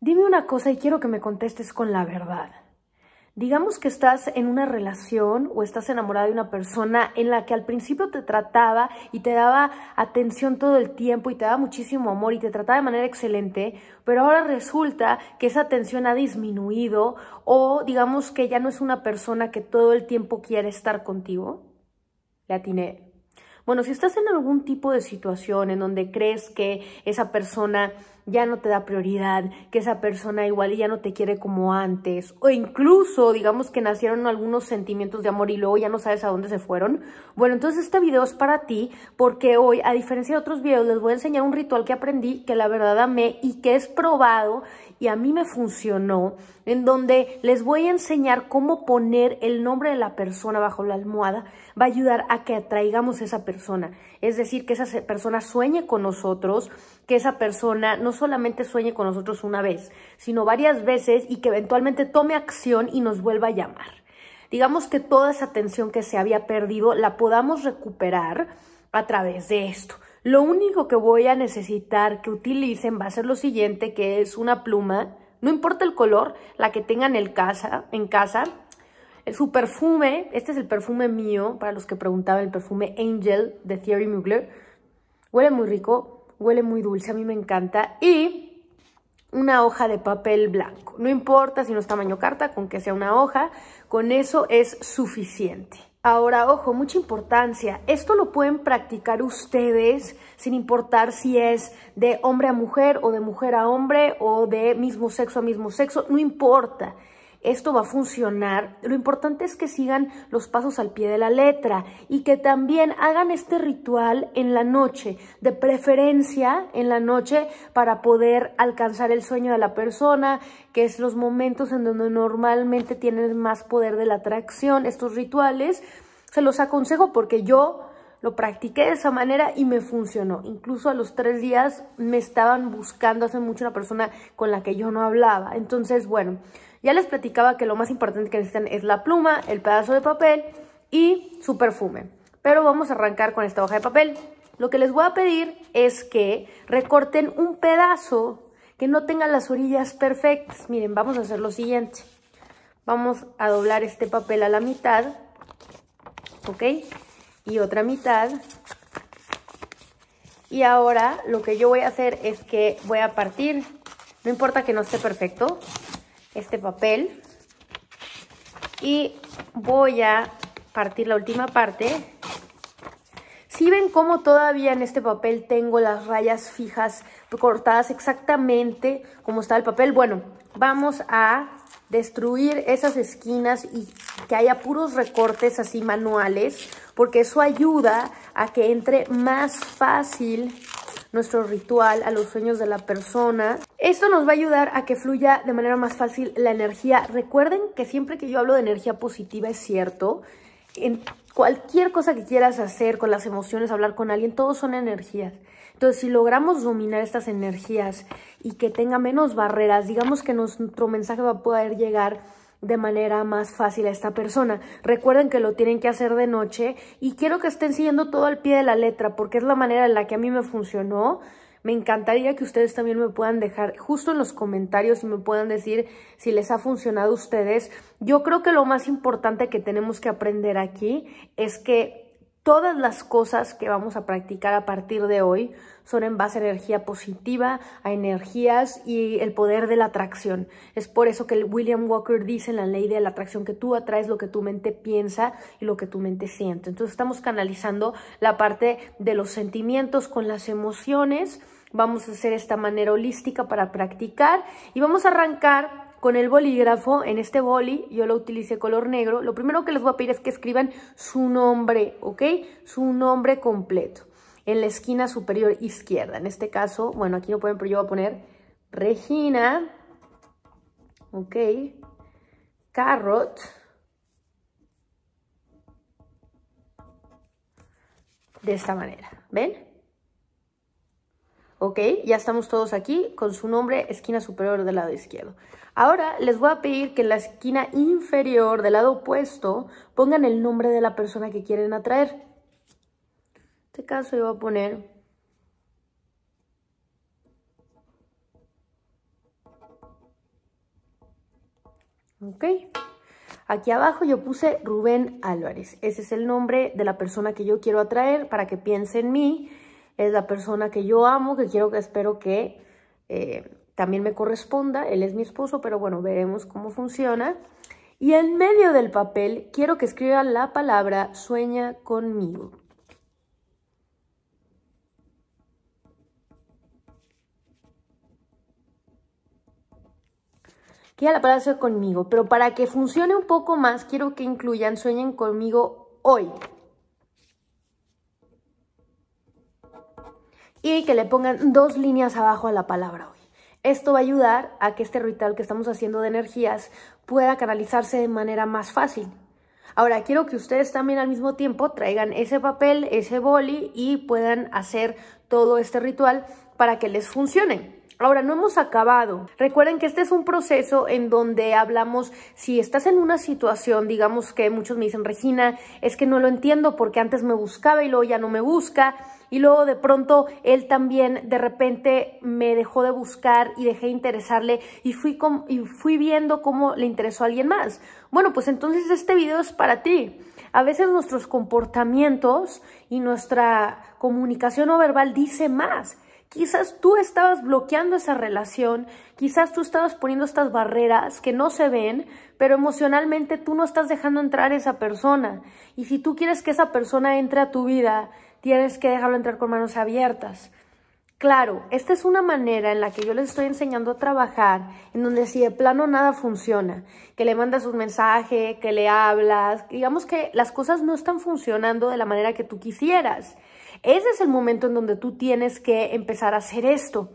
Dime una cosa y quiero que me contestes con la verdad. Digamos que estás en una relación o estás enamorada de una persona en la que al principio te trataba y te daba atención todo el tiempo y te daba muchísimo amor y te trataba de manera excelente, pero ahora resulta que esa atención ha disminuido o digamos que ya no es una persona que todo el tiempo quiere estar contigo. La tiene... Bueno, si estás en algún tipo de situación en donde crees que esa persona ya no te da prioridad, que esa persona igual ya no te quiere como antes, o incluso digamos que nacieron algunos sentimientos de amor y luego ya no sabes a dónde se fueron, bueno, entonces este video es para ti porque hoy, a diferencia de otros videos, les voy a enseñar un ritual que aprendí, que la verdad amé y que es probado y a mí me funcionó, en donde les voy a enseñar cómo poner el nombre de la persona bajo la almohada, va a ayudar a que atraigamos a esa persona. Es decir, que esa persona sueñe con nosotros, que esa persona no solamente sueñe con nosotros una vez, sino varias veces y que eventualmente tome acción y nos vuelva a llamar. Digamos que toda esa atención que se había perdido la podamos recuperar a través de esto. Lo único que voy a necesitar que utilicen va a ser lo siguiente, que es una pluma, no importa el color, la que tengan casa, en casa. Su perfume, este es el perfume mío, para los que preguntaban, el perfume Angel de Thierry Mugler. Huele muy rico, huele muy dulce, a mí me encanta. Y una hoja de papel blanco. No importa si no es tamaño carta, con que sea una hoja, con eso es suficiente. Ahora, ojo, mucha importancia. Esto lo pueden practicar ustedes sin importar si es de hombre a mujer o de mujer a hombre o de mismo sexo a mismo sexo, no importa esto va a funcionar, lo importante es que sigan los pasos al pie de la letra y que también hagan este ritual en la noche, de preferencia en la noche para poder alcanzar el sueño de la persona, que es los momentos en donde normalmente tienen más poder de la atracción, estos rituales. Se los aconsejo porque yo lo practiqué de esa manera y me funcionó. Incluso a los tres días me estaban buscando hace mucho una persona con la que yo no hablaba. Entonces, bueno, ya les platicaba que lo más importante que necesitan es la pluma, el pedazo de papel y su perfume. Pero vamos a arrancar con esta hoja de papel. Lo que les voy a pedir es que recorten un pedazo que no tenga las orillas perfectas. Miren, vamos a hacer lo siguiente. Vamos a doblar este papel a la mitad, ¿ok? y otra mitad. Y ahora lo que yo voy a hacer es que voy a partir, no importa que no esté perfecto, este papel. Y voy a partir la última parte. Si ven cómo todavía en este papel tengo las rayas fijas, cortadas exactamente como está el papel, bueno, vamos a destruir esas esquinas y que haya puros recortes así manuales, porque eso ayuda a que entre más fácil nuestro ritual a los sueños de la persona. Esto nos va a ayudar a que fluya de manera más fácil la energía. Recuerden que siempre que yo hablo de energía positiva es cierto, en cualquier cosa que quieras hacer con las emociones, hablar con alguien, todos son energías. Entonces, si logramos dominar estas energías y que tenga menos barreras, digamos que nuestro mensaje va a poder llegar de manera más fácil a esta persona. Recuerden que lo tienen que hacer de noche y quiero que estén siguiendo todo al pie de la letra porque es la manera en la que a mí me funcionó. Me encantaría que ustedes también me puedan dejar justo en los comentarios y me puedan decir si les ha funcionado a ustedes. Yo creo que lo más importante que tenemos que aprender aquí es que Todas las cosas que vamos a practicar a partir de hoy son en base a energía positiva, a energías y el poder de la atracción. Es por eso que William Walker dice en la ley de la atracción que tú atraes lo que tu mente piensa y lo que tu mente siente. Entonces estamos canalizando la parte de los sentimientos con las emociones. Vamos a hacer esta manera holística para practicar y vamos a arrancar con el bolígrafo, en este boli, yo lo utilicé color negro, lo primero que les voy a pedir es que escriban su nombre, ¿ok? Su nombre completo en la esquina superior izquierda. En este caso, bueno, aquí no pueden, pero yo voy a poner Regina, ¿ok? Carrot. De esta manera, ¿ven? Ok, ya estamos todos aquí con su nombre, esquina superior del lado izquierdo. Ahora les voy a pedir que en la esquina inferior del lado opuesto pongan el nombre de la persona que quieren atraer. En este caso yo voy a poner ¿Ok? Aquí abajo yo puse Rubén Álvarez. Ese es el nombre de la persona que yo quiero atraer para que piense en mí. Es la persona que yo amo, que quiero que espero que eh, también me corresponda, él es mi esposo, pero bueno, veremos cómo funciona. Y en medio del papel quiero que escriban la palabra sueña conmigo. Quiero la palabra sueña conmigo, pero para que funcione un poco más, quiero que incluyan sueñen conmigo hoy. Y que le pongan dos líneas abajo a la palabra hoy. Esto va a ayudar a que este ritual que estamos haciendo de energías pueda canalizarse de manera más fácil. Ahora, quiero que ustedes también al mismo tiempo traigan ese papel, ese boli y puedan hacer todo este ritual para que les funcione. Ahora, no hemos acabado. Recuerden que este es un proceso en donde hablamos, si estás en una situación, digamos que muchos me dicen, Regina, es que no lo entiendo porque antes me buscaba y luego ya no me busca y luego de pronto él también de repente me dejó de buscar y dejé de interesarle y fui, y fui viendo cómo le interesó a alguien más. Bueno, pues entonces este video es para ti. A veces nuestros comportamientos y nuestra comunicación no verbal dice más. Quizás tú estabas bloqueando esa relación, quizás tú estabas poniendo estas barreras que no se ven, pero emocionalmente tú no estás dejando entrar a esa persona. Y si tú quieres que esa persona entre a tu vida tienes que dejarlo entrar con manos abiertas. Claro, esta es una manera en la que yo les estoy enseñando a trabajar, en donde si de plano nada funciona, que le mandas un mensaje, que le hablas, digamos que las cosas no están funcionando de la manera que tú quisieras. Ese es el momento en donde tú tienes que empezar a hacer esto,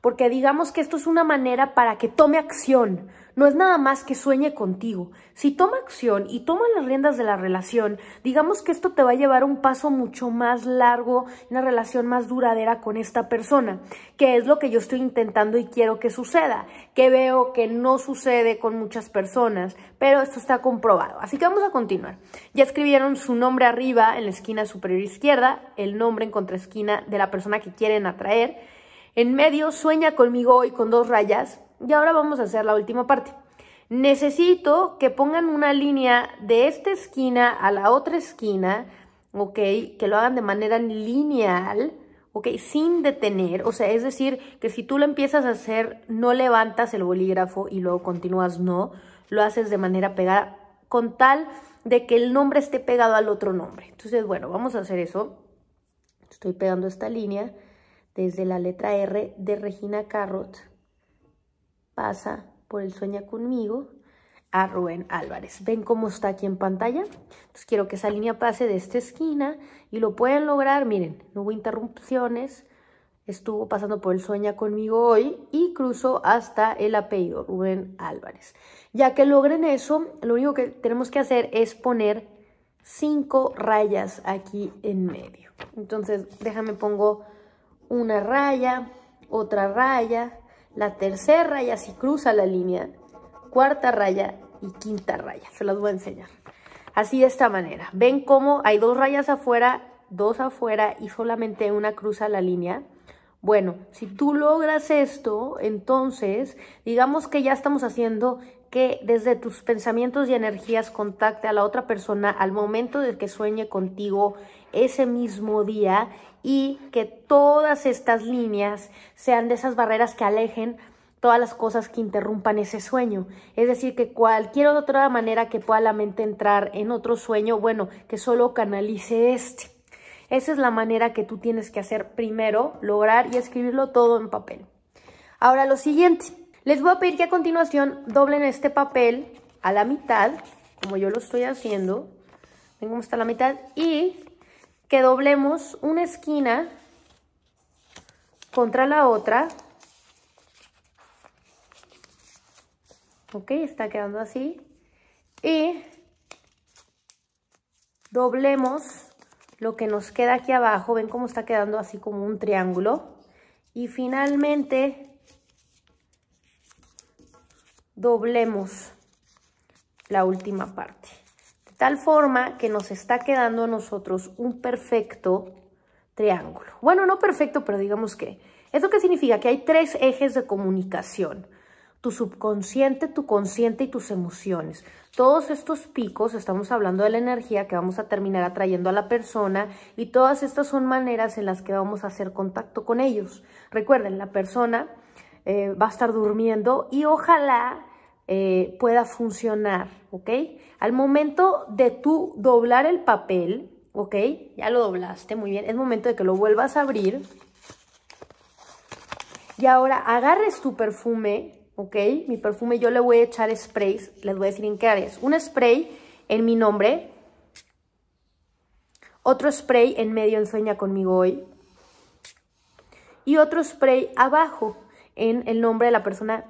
porque digamos que esto es una manera para que tome acción, no es nada más que sueñe contigo. Si toma acción y toma las riendas de la relación, digamos que esto te va a llevar un paso mucho más largo, una relación más duradera con esta persona, que es lo que yo estoy intentando y quiero que suceda, que veo que no sucede con muchas personas, pero esto está comprobado. Así que vamos a continuar. Ya escribieron su nombre arriba en la esquina superior izquierda, el nombre en contraesquina de la persona que quieren atraer. En medio, sueña conmigo hoy con dos rayas y ahora vamos a hacer la última parte. Necesito que pongan una línea de esta esquina a la otra esquina, ¿ok? Que lo hagan de manera lineal, ¿ok? Sin detener, o sea, es decir, que si tú lo empiezas a hacer, no levantas el bolígrafo y luego continúas, no, lo haces de manera pegada, con tal de que el nombre esté pegado al otro nombre. Entonces, bueno, vamos a hacer eso. Estoy pegando esta línea desde la letra R de Regina Carrot pasa por el Sueña conmigo a Rubén Álvarez. ¿Ven cómo está aquí en pantalla? Entonces quiero que esa línea pase de esta esquina y lo pueden lograr. Miren, no hubo interrupciones. Estuvo pasando por el Sueña conmigo hoy y cruzó hasta el apellido Rubén Álvarez. Ya que logren eso, lo único que tenemos que hacer es poner cinco rayas aquí en medio. Entonces déjame pongo una raya, otra raya, la tercera raya si cruza la línea, cuarta raya y quinta raya. Se las voy a enseñar. Así de esta manera. Ven cómo hay dos rayas afuera, dos afuera y solamente una cruza la línea. Bueno, si tú logras esto, entonces digamos que ya estamos haciendo que desde tus pensamientos y energías contacte a la otra persona al momento de que sueñe contigo ese mismo día y que todas estas líneas sean de esas barreras que alejen todas las cosas que interrumpan ese sueño. Es decir, que cualquier otra manera que pueda la mente entrar en otro sueño, bueno, que solo canalice este. Esa es la manera que tú tienes que hacer primero, lograr y escribirlo todo en papel. Ahora lo siguiente, les voy a pedir que a continuación doblen este papel a la mitad, como yo lo estoy haciendo, ven hasta la mitad, y que doblemos una esquina contra la otra. Ok, está quedando así. Y doblemos lo que nos queda aquí abajo. Ven cómo está quedando así como un triángulo. Y finalmente doblemos la última parte. Tal forma que nos está quedando a nosotros un perfecto triángulo. Bueno, no perfecto, pero digamos que. ¿Eso qué significa? Que hay tres ejes de comunicación. Tu subconsciente, tu consciente y tus emociones. Todos estos picos, estamos hablando de la energía que vamos a terminar atrayendo a la persona y todas estas son maneras en las que vamos a hacer contacto con ellos. Recuerden, la persona eh, va a estar durmiendo y ojalá eh, pueda funcionar, ¿ok? Al momento de tú doblar el papel, ¿ok? Ya lo doblaste, muy bien. Es momento de que lo vuelvas a abrir. Y ahora agarres tu perfume, ¿ok? Mi perfume yo le voy a echar sprays, les voy a decir en qué áreas. Un spray en mi nombre, otro spray en medio en Sueña conmigo hoy y otro spray abajo en el nombre de la persona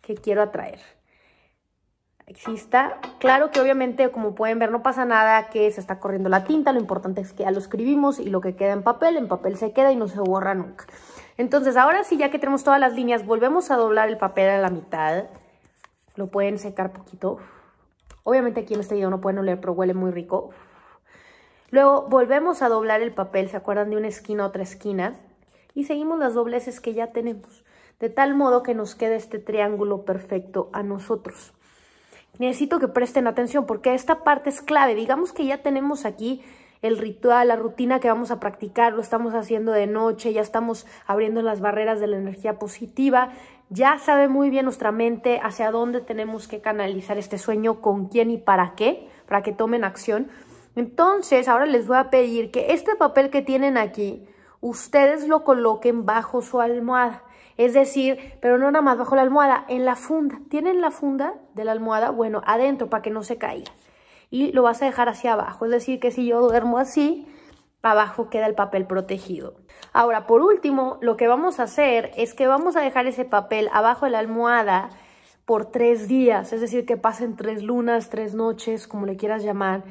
que quiero atraer exista. Claro que obviamente, como pueden ver, no pasa nada que se está corriendo la tinta, lo importante es que ya lo escribimos y lo que queda en papel, en papel se queda y no se borra nunca. Entonces, ahora sí, ya que tenemos todas las líneas, volvemos a doblar el papel a la mitad. Lo pueden secar poquito. Obviamente aquí en este video no pueden oler, pero huele muy rico. Luego volvemos a doblar el papel, ¿se acuerdan de una esquina a otra esquina? Y seguimos las dobleces que ya tenemos, de tal modo que nos quede este triángulo perfecto a nosotros necesito que presten atención porque esta parte es clave. Digamos que ya tenemos aquí el ritual, la rutina que vamos a practicar, lo estamos haciendo de noche, ya estamos abriendo las barreras de la energía positiva, ya sabe muy bien nuestra mente hacia dónde tenemos que canalizar este sueño, con quién y para qué, para que tomen acción. Entonces, ahora les voy a pedir que este papel que tienen aquí, ustedes lo coloquen bajo su almohada. Es decir, pero no nada más bajo la almohada, en la funda. ¿Tienen la funda de la almohada? Bueno, adentro para que no se caiga. Y lo vas a dejar hacia abajo. Es decir, que si yo duermo así, abajo queda el papel protegido. Ahora, por último, lo que vamos a hacer es que vamos a dejar ese papel abajo de la almohada por tres días. Es decir, que pasen tres lunas, tres noches, como le quieras llamar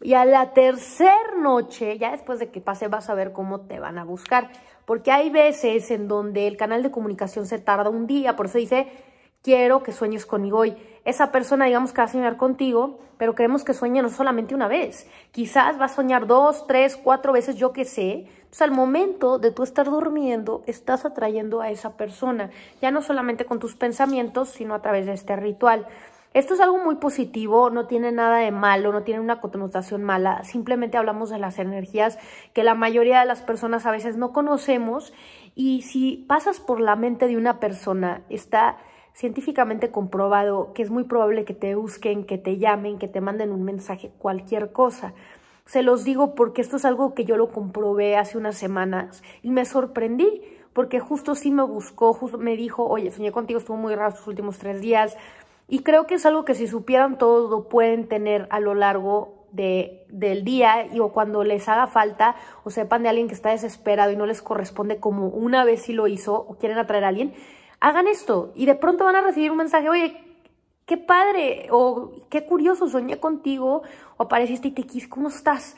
y a la tercera noche, ya después de que pase, vas a ver cómo te van a buscar. Porque hay veces en donde el canal de comunicación se tarda un día, por eso dice, quiero que sueñes conmigo hoy. Esa persona, digamos que va a soñar contigo, pero queremos que sueñe no solamente una vez. Quizás va a soñar dos, tres, cuatro veces, yo qué sé. Entonces, al momento de tú estar durmiendo, estás atrayendo a esa persona, ya no solamente con tus pensamientos, sino a través de este ritual. Esto es algo muy positivo, no tiene nada de malo, no tiene una connotación mala, simplemente hablamos de las energías que la mayoría de las personas a veces no conocemos y si pasas por la mente de una persona, está científicamente comprobado que es muy probable que te busquen, que te llamen, que te manden un mensaje, cualquier cosa. Se los digo porque esto es algo que yo lo comprobé hace unas semanas y me sorprendí porque justo sí me buscó, justo me dijo, oye, soñé contigo, estuvo muy raro estos últimos tres días, y creo que es algo que si supieran todo pueden tener a lo largo de, del día y o cuando les haga falta o sepan de alguien que está desesperado y no les corresponde como una vez si lo hizo o quieren atraer a alguien, hagan esto y de pronto van a recibir un mensaje, oye, qué padre o qué curioso, soñé contigo o apareciste y te quis, ¿cómo estás?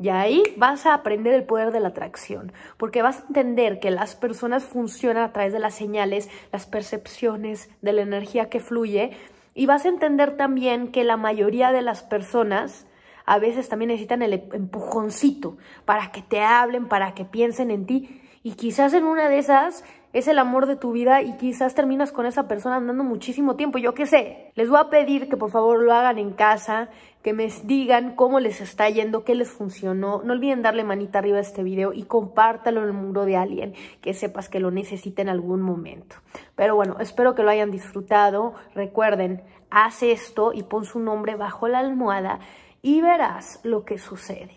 Y ahí vas a aprender el poder de la atracción, porque vas a entender que las personas funcionan a través de las señales, las percepciones, de la energía que fluye, y vas a entender también que la mayoría de las personas a veces también necesitan el empujoncito para que te hablen, para que piensen en ti, y quizás en una de esas es el amor de tu vida y quizás terminas con esa persona andando muchísimo tiempo, yo qué sé. Les voy a pedir que por favor lo hagan en casa, que me digan cómo les está yendo, qué les funcionó. No olviden darle manita arriba a este video y compártalo en el muro de alguien que sepas que lo necesita en algún momento. Pero bueno, espero que lo hayan disfrutado. Recuerden, haz esto y pon su nombre bajo la almohada y verás lo que sucede.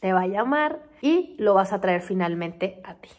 Te va a llamar y lo vas a traer finalmente a ti.